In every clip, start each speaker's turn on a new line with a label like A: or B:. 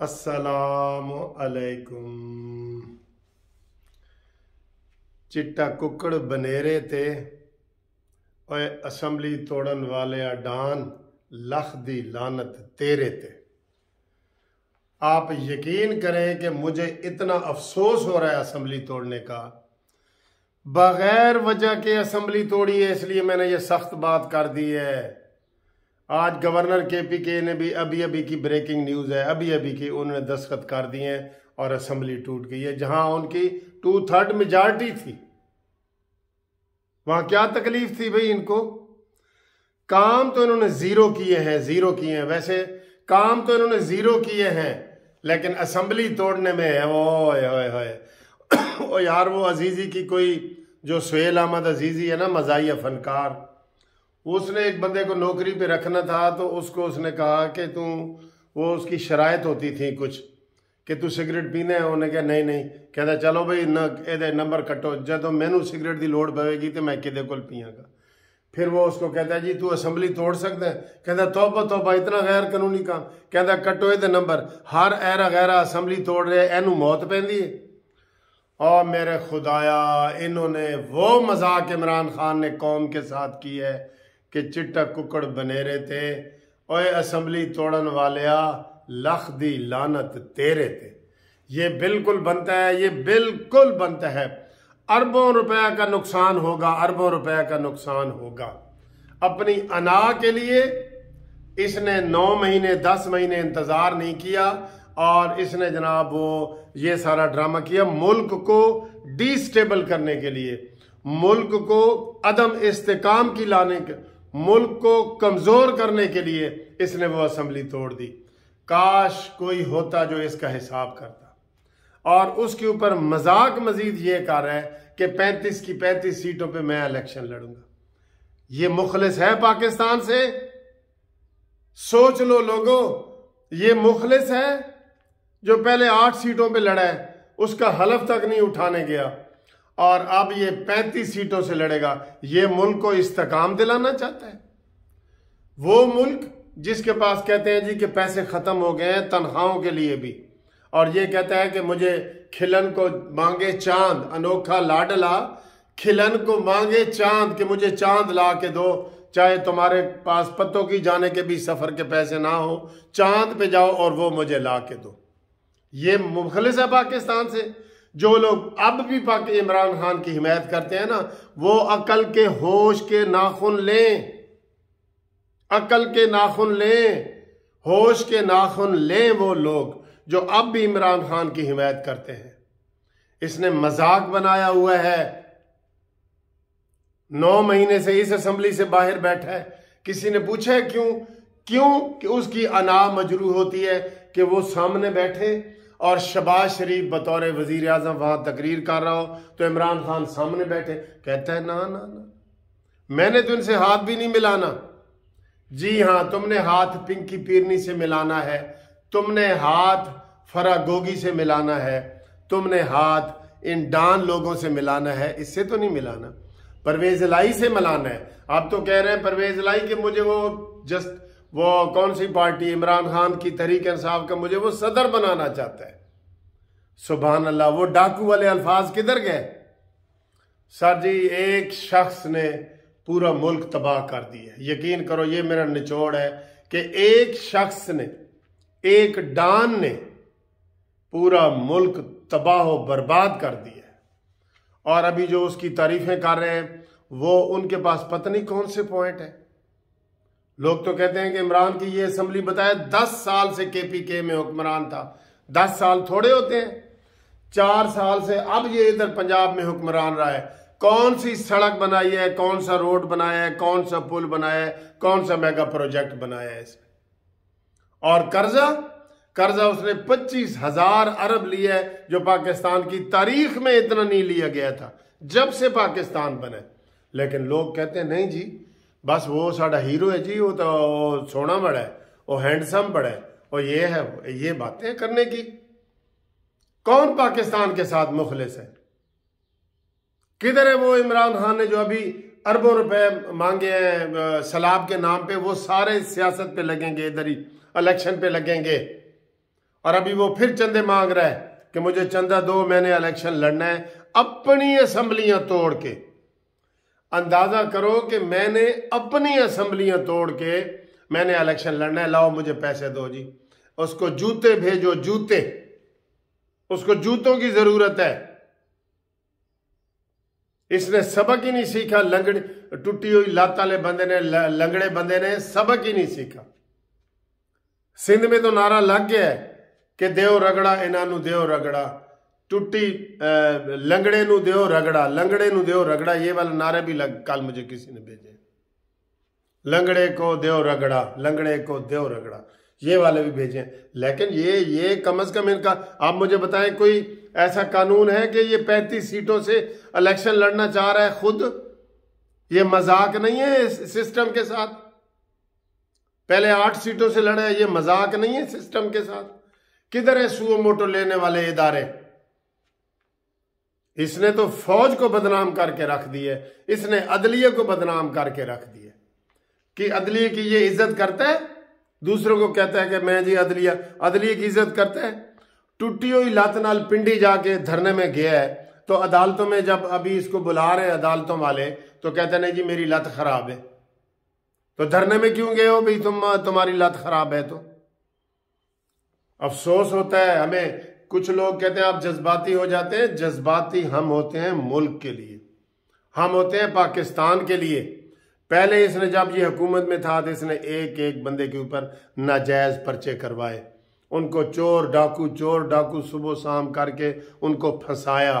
A: असलकुम चिट्टा कुकड़ बनेरे ते ओए असम्बली तोड़न वाले डान लख दी लानत तेरे ते आप यकीन करें कि मुझे इतना अफसोस हो रहा है असम्बली तोड़ने का बगैर वजह के असम्बली तोड़ी है इसलिए मैंने ये सख्त बात कर दी है आज गवर्नर के पी के ने भी अभी अभी की ब्रेकिंग न्यूज़ है अभी अभी की उन्होंने दस्तखत कर दिए हैं और असम्बली टूट गई है जहां उनकी टू थर्ड मेजॉरिटी थी वहां क्या तकलीफ थी भाई इनको काम तो इन्होंने जीरो किए हैं जीरो किए हैं वैसे काम तो इन्होंने जीरो किए हैं लेकिन असम्बली तोड़ने में है वो होए यार वो अजीजी की कोई जो सुहेल अहमद अजीजी है ना मजाही फनकार उसने एक बंदे को नौकरी पे रखना था तो उसको उसने कहा कि तू वो उसकी शरायत होती थी कुछ कि तू सिगरेट पीना है उन्हें कहा नहीं नहीं कहता चलो भाई न ए नंबर कट्टो जो तो मैनू सिगरेट की लड़ पवेगी तो मैं कि पियाँगा फिर वो उसको कहता है जी तू असम्बली तोड़ सकता है कहता तोबा तोबा इतना गैर कानूनी काम कहता कट्टो ए नंबर हर ऐरा गैरा असम्बली तोड़ रहे इनू मौत पी है और मेरे खुदाया इन्होंने वो मजाक इमरान खान ने कौम के साथ की है चिट्टा कुकड़ बने रहे थे और असम्बली तोड़न वाले लख दी लानत तेरे थे ये बिल्कुल बनता है ये बिल्कुल बनता है अरबों रुपया का नुकसान होगा अरबों रुपया का नुकसान होगा अपनी अना के लिए इसने नौ महीने दस महीने इंतज़ार नहीं किया और इसने जनाब वो ये सारा ड्रामा किया मुल्क को डिस्टेबल करने के लिए मुल्क को अदम इस्तेकाम की लाने के मुल्क को कमजोर करने के लिए इसने वो असम्बली तोड़ दी काश कोई होता जो इसका हिसाब करता और उसके ऊपर मजाक मजीद ये कह रहा है कि पैंतीस की पैंतीस सीटों पर मैं इलेक्शन लड़ूंगा ये मुखलिस है पाकिस्तान से सोच लो लोगों ये मुखलिस है जो पहले आठ सीटों पे लड़ा है उसका हलफ तक नहीं उठाने गया और अब ये 35 सीटों से लड़ेगा ये मुल्क को इस्तकाम दिलाना चाहता है वो मुल्क जिसके पास कहते हैं जी कि पैसे ख़त्म हो गए हैं तनख्वाहों के लिए भी और ये कहता है कि मुझे खिलन को मांगे चांद अनोखा लाडला खिलन को मांगे चांद कि मुझे चांद ला के दो चाहे तुम्हारे पास पत्तों की जाने के भी सफ़र के पैसे ना हो चांद पे जाओ और वो मुझे ला के दो ये मुखलिस है पाकिस्तान से जो लोग अब भी पाक इमरान खान की हिमायत करते हैं ना वो अकल के होश के नाखुन लें अकल के नाखुन लें होश के नाखुन लें वो लोग जो अब भी इमरान खान की हिमायत करते हैं इसने मजाक बनाया हुआ है नौ महीने से इस असम्बली से बाहर बैठा है किसी ने पूछा क्यों क्यों कि उसकी अना मजरू होती है कि वो सामने बैठे और शबाज शरीफ बतौर वजीर अजम वहां तकरीर कर रहा हो तो इमरान खान सामने बैठे कहता है ना ना ना मैंने तो इनसे हाथ भी नहीं मिलाना जी हाँ तुमने हाथ पिंकी पीरनी से मिलाना है तुमने हाथ फरा गोगी से मिलाना है तुमने हाथ इन डान लोगों से मिलाना है इससे तो नहीं मिलाना परवेज लाई से मिलाना है आप तो कह रहे हैं परवेज लाई कि मुझे वो जस्ट वो कौन सी पार्टी इमरान खान की तहरीक इंसाफ का मुझे वो सदर बनाना चाहता है सुबह अल्लाह वो डाकू वाले अल्फाज किधर गए सर जी एक शख्स ने पूरा मुल्क तबाह कर दिया यकीन करो ये मेरा निचोड़ है कि एक शख्स ने एक डान ने पूरा मुल्क तबाह बर्बाद कर दिया और अभी जो उसकी तारीफें कर रहे हैं वो उनके पास पता नहीं कौन से पॉइंट है लोग तो कहते हैं कि इमरान की ये असम्बली बताया दस साल से के पी के में हुक्मरान था दस साल थोड़े होते हैं चार साल से अब ये इधर पंजाब में हुक्मरान रहा है कौन सी सड़क बनाई है कौन सा रोड बनाया है कौन सा पुल बनाया है कौन सा मेगा प्रोजेक्ट बनाया है इसमें और कर्जा कर्जा उसने पच्चीस हजार अरब लिया है जो पाकिस्तान की तारीख में इतना नहीं लिया गया था जब से पाकिस्तान बने लेकिन लोग कहते हैं नहीं जी बस वो साढ़ा हीरो है जी वो तो सोना बड़ा है वो हैंडसम बड़ा है और ये है ये बातें करने की कौन पाकिस्तान के साथ मुखलिस है किधर है वो इमरान खान ने जो अभी अरबों रुपए मांगे हैं सलाब के नाम पे वो सारे सियासत पे लगेंगे इधर ही इलेक्शन पे लगेंगे और अभी वो फिर चंदे मांग रहा है कि मुझे चंदा दो मैंने इलेक्शन लड़ना है अपनी असम्बलियां तोड़ के अंदाज़ा करो कि मैंने अपनी असम्बलियां तोड़ के मैंने इलेक्शन लड़ना है लाओ मुझे पैसे दो जी उसको जूते भेजो जूते उसको जूतों की ज़रूरत है इसने सबक ही नहीं सीखा लंगड़ी टूटी हुई लात वाले बंदे ने लंगड़े बंदे ने सबक ही नहीं सीखा सिंध में तो नारा लग गया है कि देव रगड़ा इन्हू देव रगड़ा ਟੁੱਟੀ लंगड़े नु दो रगड़ा लंगड़े नु दो रगड़ा ये वाला नारे भी लग कल मुझे किसी ने भेजे लंगड़े को दो रगड़ा लंगड़े को दो रगड़ा ये वाले भी भेजे लेकिन ये ये कम अज कम इनका आप मुझे बताएं कोई ऐसा कानून है कि ये पैंतीस सीटों से इलेक्शन लड़ना चाह रहा है खुद ये मजाक नहीं है इस सिस्टम के साथ पहले आठ सीटों से लड़े ये मजाक नहीं है सिस्टम के साथ किधर है सुओ मोटो लेने वाले इदारे इसने तो फौज को बदनाम करके रख दिए है इसने अदलिये को बदनाम करके रख दिया कि अदलिये की ये इज्जत करता है दूसरों को कहता है कि मैं जी अदलिया अदलिये की इज्जत करता है टूटी हुई लात नाल पिंडी जाके धरने में गया है तो अदालतों में जब अभी इसको बुला रहे अदालतों वाले तो कहते नहीं जी मेरी लत खराब है तो धरने में क्यों गए हो भाई तुम तुम्हारी लत खराब है तो अफसोस होता है हमें कुछ लोग कहते हैं आप जज्बाती हो जाते हैं जज्बाती हम होते हैं मुल्क के लिए हम होते हैं पाकिस्तान के लिए पहले इसने जब ये हुकूमत में था तो इसने एक एक बंदे के ऊपर नाजायज़ पर्चे करवाए उनको चोर डाकू चोर डाकू सुबह शाम करके उनको फंसाया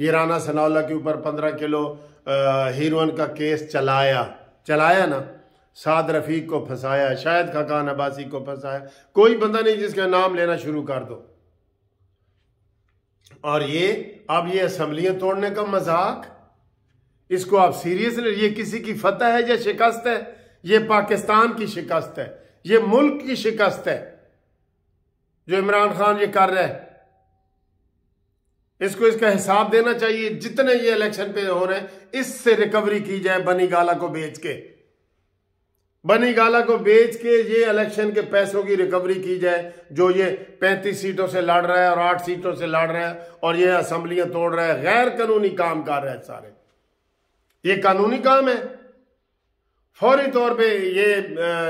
A: ये राना सनाउल्ला के ऊपर पंद्रह किलो हीरोइन का केस चलाया चलाया ना साद रफीक को फंसाया शायद खकान अब्बासी को फंसाया कोई बंदा नहीं जिसका नाम लेना शुरू कर दो और ये अब ये असम्बलियां तोड़ने का मजाक इसको आप सीरियसली ये किसी की फतह है या शिकस्त है ये पाकिस्तान की शिकस्त है ये मुल्क की शिकस्त है जो इमरान खान ये कर रहे हैं इसको इसका हिसाब देना चाहिए जितने ये इलेक्शन पे हो रहे हैं इससे रिकवरी की जाए बनी गाला को बेच के बनीगाला को बेच के ये इलेक्शन के पैसों की रिकवरी की जाए जो ये पैंतीस सीटों से लड़ रहा है और आठ सीटों से लड़ रहा है और ये असम्बलियां तोड़ रहा है गैर कानूनी काम कर रहे हैं सारे ये कानूनी काम है फौरी तौर पे ये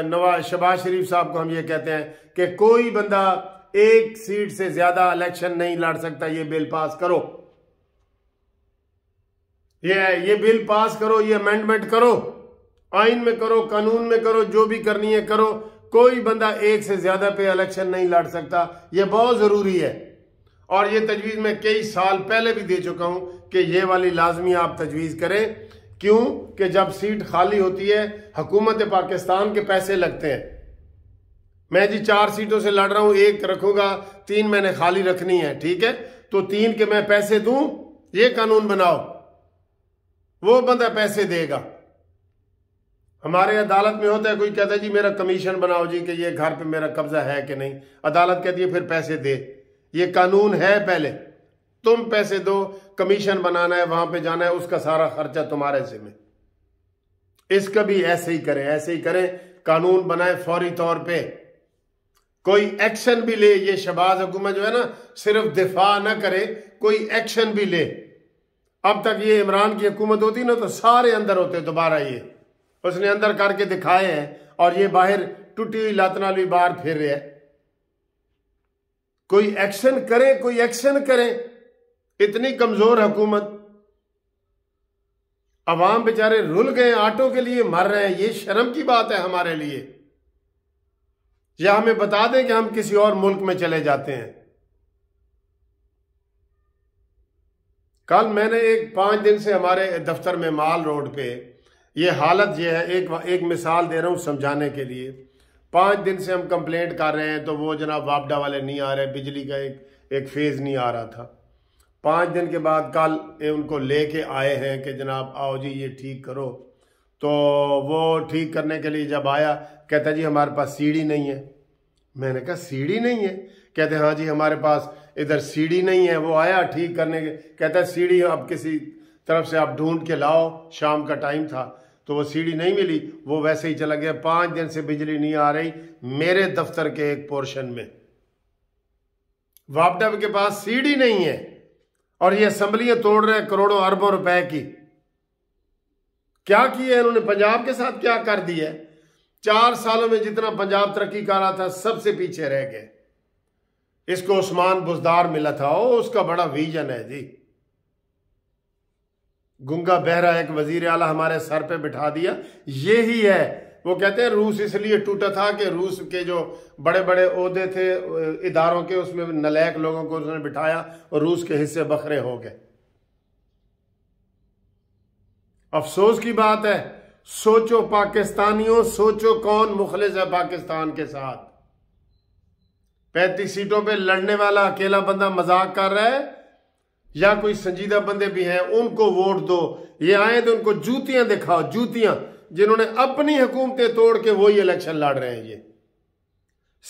A: नवाज शबाज शरीफ साहब को हम ये कहते हैं कि कोई बंदा एक सीट से ज्यादा इलेक्शन नहीं लड़ सकता ये बिल पास करो ये ये बिल पास करो ये अमेंडमेंट करो आइन में करो कानून में करो जो भी करनी है करो कोई बंदा एक से ज्यादा पे इलेक्शन नहीं लड़ सकता यह बहुत जरूरी है और ये तजवीज मैं कई साल पहले भी दे चुका हूं कि ये वाली लाजमी आप तजवीज करें क्यों कि जब सीट खाली होती है हुकूमत पाकिस्तान के पैसे लगते हैं मैं जी चार सीटों से लड़ रहा हूं एक रखूंगा तीन मैंने खाली रखनी है ठीक है तो तीन के मैं पैसे दू ये कानून बनाओ वो बंदा पैसे देगा हमारे अदालत में होता है कोई कहता है जी मेरा कमीशन बनाओ जी कि ये घर पे मेरा कब्जा है कि नहीं अदालत कहती है फिर पैसे दे ये कानून है पहले तुम पैसे दो कमीशन बनाना है वहां पे जाना है उसका सारा खर्चा तुम्हारे में इसका भी ऐसे ही करें ऐसे ही करें कानून बनाए फौरी तौर पे कोई एक्शन भी ले ये शबाज हुकूमत जो है ना सिर्फ दिफा ना करे कोई एक्शन भी ले अब तक ये इमरान की हुकूमत होती ना तो सारे अंदर होते दोबारा ये उसने अंदर करके दिखाए हैं और ये बाहर टूटी हुई लात नाल भी बाहर फिर रहे हैं कोई एक्शन करें कोई एक्शन करें इतनी कमजोर हुकूमत अवाम बेचारे रुल गए आटो के लिए मर रहे हैं ये शर्म की बात है हमारे लिए या हमें बता दें कि हम किसी और मुल्क में चले जाते हैं कल मैंने एक पांच दिन से हमारे दफ्तर में माल रोड पे ये हालत ये है एक एक मिसाल दे रहा हूँ समझाने के लिए पाँच दिन से हम कंप्लेंट कर रहे हैं तो वो जनाब वापडा वाले नहीं आ रहे बिजली का एक एक फेज़ नहीं आ रहा था पाँच दिन के बाद कल उनको ले के आए हैं कि जनाब आओ जी ये ठीक करो तो वो ठीक करने के लिए जब आया कहता जी हमारे पास सीढ़ी नहीं है मैंने कहा सीढ़ी नहीं है कहते हाँ जी हमारे पास इधर सीढ़ी नहीं है वो आया ठीक करने के कहता सीढ़ी अब किसी तरफ से आप ढूंढ के लाओ शाम का टाइम था तो वो सीढ़ी नहीं मिली वो वैसे ही चला गया पांच दिन से बिजली नहीं आ रही मेरे दफ्तर के एक पोर्शन में वापडब के पास सीढ़ी नहीं है और ये असम्बलियां तोड़ रहे हैं करोड़ों अरबों रुपए की क्या किया है उन्होंने पंजाब के साथ क्या कर दिया है चार सालों में जितना पंजाब तरक्की कर रहा था सबसे पीछे रह गए इसको उस्मान बुजदार मिला था ओ उसका बड़ा विजन है जी गुंगा बहरा एक वजीर आला हमारे सर पे बिठा दिया ये ही है वो कहते हैं रूस इसलिए टूटा था कि रूस के जो बड़े बड़े अहदे थे इदारों के उसमें नलैक लोगों को उसने बिठाया और रूस के हिस्से बखरे हो गए अफसोस की बात है सोचो पाकिस्तानियों सोचो कौन मुखलिस है पाकिस्तान के साथ पैंतीस सीटों पे लड़ने वाला अकेला बंदा मजाक कर रहा है या कोई संजीदा बंदे भी हैं उनको वोट दो ये आए तो उनको जूतियां दिखाओ जूतियां जिन्होंने अपनी हुकूमतें तोड़ के वही इलेक्शन लड़ रहे हैं ये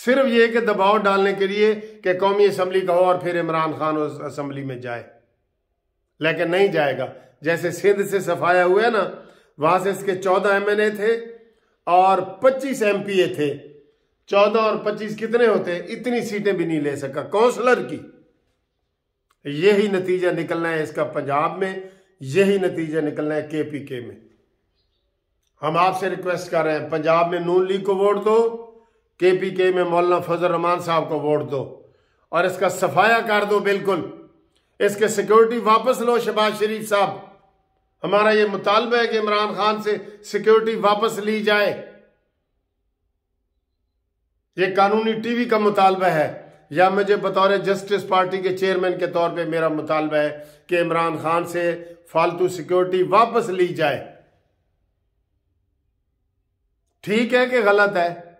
A: सिर्फ ये कि दबाव डालने के लिए कि कौमी असम्बली का हो और फिर इमरान खान उस असम्बली में जाए लेकिन नहीं जाएगा जैसे सिंध से सफाया हुआ है ना वहां से इसके चौदह एम एन ए थे और पच्चीस एम पी ए थे चौदह और पच्चीस कितने होते इतनी सीटें भी नहीं ले सका काउंसलर की यही नतीजा निकलना है इसका पंजाब में यही नतीजा निकलना है केपीके के में हम आपसे रिक्वेस्ट कर रहे हैं पंजाब में नून लीग को वोट दो के पी के में मौलाना फजल रहमान साहब को वोट दो और इसका सफाया कर दो बिल्कुल इसके सिक्योरिटी वापस लो शबाज शरीफ साहब हमारा ये मुतालबा है कि इमरान खान से सिक्योरिटी वापस ली जाए ये कानूनी टीवी का मुतालबा है या मुझे बतौर जस्टिस पार्टी के चेयरमैन के तौर पर मेरा मुतालबा है कि इमरान खान से फालतू सिक्योरिटी वापस ली जाए ठीक है कि गलत है